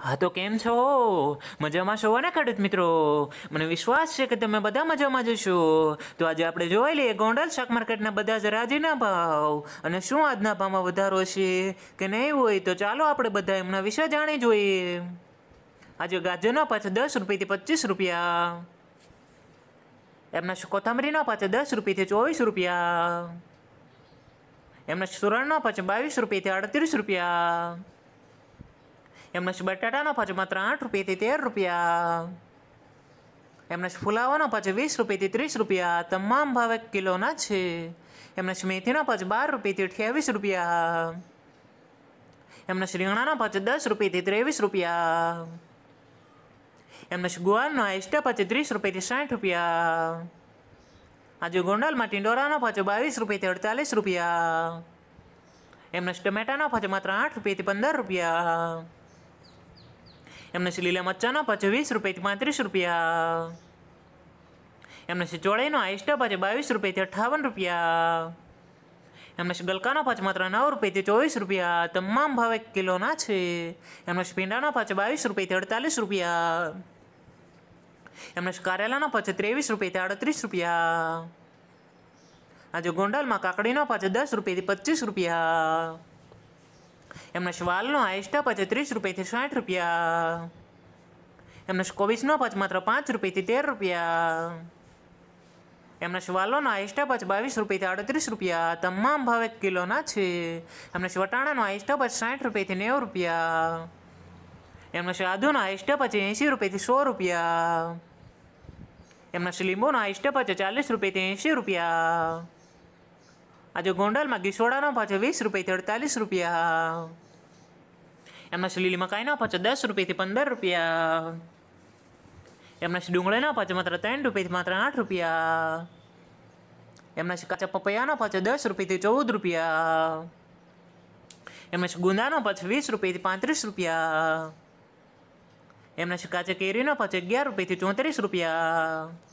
હા તો કેમ છો મજામાં છો ને ખેડૂત મિત્રો મને વિશ્વાસ છે કે તમે બધા મજામાં જશો તો આજે આપણે જોઈ લઈએ ગોંડલ શાક માર્કેટના બધા જ રાજીના ભાવ અને શું આજના ભાવમાં વધારો છે કે નહીં હોય તો ચાલો આપણે બધા એમના વિશે જાણી જોઈએ આજે ગાજરના પાછો દસ રૂપિયાથી પચીસ રૂપિયા એમના કોથમરીનો પાછો દસ રૂપિયાથી ચોવીસ રૂપિયા એમના સુરણનો પાછો બાવીસ રૂપિયાથી અડત્રીસ રૂપિયા એમના બટાટાનો પાછો માત્ર આઠ રૂપિયાથી તેર રૂપિયા એમના ફુલાવાનો પાછો વીસ રૂપિયાથી ત્રીસ રૂપિયા તમામ ભાવે કિલોના છે એમના મેથીનો પાછો બાર રૂપિયાથી અઠ્યાવીસ રૂપિયા એમના રીંગણાનો પાછો દસ રૂપિયાથી ત્રેવીસ રૂપિયા એમના ગુવારનો એસ્ટા પાછો ત્રીસ રૂપિયાથી સાઠ રૂપિયા આજે ગોંડલમાં ટિંડોરાનો પાછો બાવીસ રૂપિયાથી અડતાલીસ રૂપિયા એમના ટમેટાનો પાછો માત્ર આઠ રૂપિયાથી પંદર રૂપિયા એમને છે લીલા મરચાંનો પાછો વીસ રૂપિયાથી પાંત્રીસ રૂપિયા એમને છે ચોળાઈનો આઈસ્ટા પાછો બાવીસ રૂપિયાથી અઠાવન રૂપિયા એમને છે ગલકાનો પાછો માત્ર નવ રૂપિયાથી ચોવીસ રૂપિયા તમામ ભાવે કિલોના છે એમને છે ભીંડાનો પાછો બાવીસ રૂપિયાથી અડતાલીસ રૂપિયા એમને છે કારેલાનો પાછો ત્રેવીસ રૂપિયાથી અડત્રીસ રૂપિયા આજે ગોંડલમાં કાકડીનો પાછો દસ રૂપિયાથી પચીસ રૂપિયા એમના શ્વાલનો આઈસ્ટા પાછે ત્રીસ રૂપિયાથી સાઠ રૂપિયા એમના કોવીસનો પચ માત્ર પાંચ રૂપિયાથી તેર રૂપિયા એમના શ્વાલોનો આઈસ્ટા પાછ બાવીસ રૂપિયાથી આડત્રીસ રૂપિયા તમામ ભાવે કિલોના છે એમના વટાણાનો આઈસ્ટા પાછ સાઠ રૂપિયાથી નેવું રૂપિયા એમના સાધુનો આઈસ્ટા પાછે એંસી રૂપિયાથી સો રૂપિયા એમના લીંબુનો આઈસ્ટા પાછે ચાલીસ રૂપિયાથી એંસી રૂપિયા આજે ગોંડલમાં ગીસોડાનો પાછો વીસ રૂપિયાથી અડતાલીસ રૂપિયા એમના શ્રીલી મકાઈનો પાછે દસ રૂપિયાથી પંદર રૂપિયા એમના ડુંગળીનો પાછે માત્ર ત્રણ રૂપિયાથી માત્ર આઠ રૂપિયા એમના કાચા પપૈયાના પાછે દસ રૂપિયાથી ચૌદ રૂપિયા એમના ગુંદાનો પાછે વીસ રૂપિયાથી પાંત્રીસ રૂપિયા એમના કાચા કેરીના પાછે અગિયાર રૂપિયાથી ચોત્રીસ રૂપિયા